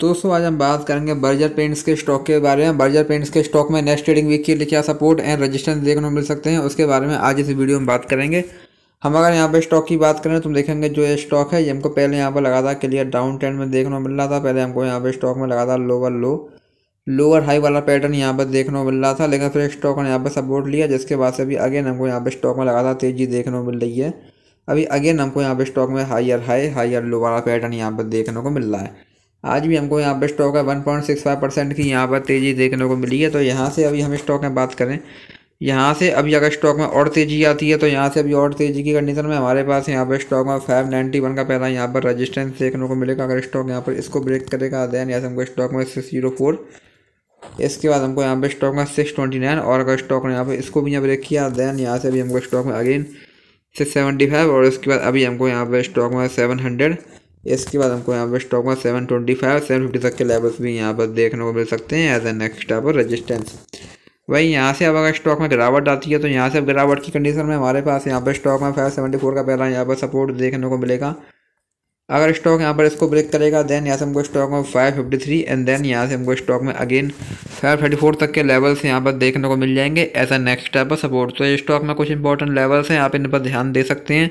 तो दोस्तों आज हम बात करेंगे बर्जर पेंट्स के स्टॉक के बारे में बर्जर पेंट्स के स्टॉक में नेक्स्ट ट्रेडिंग वीक के लिए क्या सपोर्ट एंड रजिस्ट्रेंस देखने को मिल सकते हैं उसके बारे में आज इस वीडियो में बात करेंगे हम अगर यहाँ पे स्टॉक की बात करें तो हम देखेंगे जो ये स्टॉक है ये हमको पहले यहाँ पर लगा था क्लियर डाउन ट्रेंड में देखने को मिल रहा था पहले हमको यहाँ पर स्टॉक में लगा था लोअर लो लोअर हाई वाला पैटर्न यहाँ पर देखने को मिल रहा था लेकिन फिर स्टॉक ने यहाँ पर सपोर्ट लिया जिसके बाद से अभी अगेन हमको यहाँ पर स्टॉक में लगा था तेज़ी देखने को मिल रही है अभी अगेन हमको यहाँ पर स्टॉक में हायर हाई हायर लो वाला पैटर्न यहाँ पर देखने को मिल रहा है आज भी हमको यहाँ पर स्टॉक है one point six five percent की यहाँ पर तेज़ी देखने को मिली है तो यहाँ से अभी हम स्टॉक में बात करें यहाँ से अभी अगर स्टॉक में और तेज़ी आती है तो यहाँ से अभी और तेज़ी की कंडीशन में हमारे पास यहाँ पर स्टॉक में फाइव नाइन्टी वन का पहला यहाँ पर रजिस्टेंस देखने को मिलेगा अगर स्टॉक यहाँ पर इसको ब्रेक करेगा देन यहाँ से हमको स्टॉक में सिक्स जीरो फोर इसके बाद हमको यहाँ पर स्टॉक में सिक्स ट्वेंटी नाइन और अगर स्टॉक ने यहाँ पर इसको भी यहाँ ब्रेक किया देन यहाँ से अभी हमको स्टॉक में अगेन सिक्स सेवेंटी फाइव और इसके बाद अभी हमको यहाँ पर स्टॉक में सेवन हंड्रेड इसके बाद हमको यहाँ पर स्टॉक में seven twenty five seven fifty तक के लेवल्स भी यहाँ पर देखने को मिल सकते हैं as a next type of resistance वही यहाँ से अब अगर स्टॉक में गिरावट आती है तो यहाँ से अब गिरावट की कंडीशन में हमारे पास यहाँ पर स्टॉक में फाइव सेवेंटी फोर का पहला यहाँ पर सपोर्ट देखने को मिलेगा अगर स्टॉक यहाँ पर इसको ब्रेक करेगा देन यहाँ से हमको स्टॉक में five fifty three and then यहाँ से हमको स्टॉक में अगेन फाइव थर्टी फोर तक के लेवल्स यहाँ पर देखने को मिल जाएंगे एज ए नेक्स्ट टाइप का सपोर्ट तो ये स्टॉक में कुछ इंपॉर्टेंट लेवल्स हैं आप इन पर ध्यान दे सकते हैं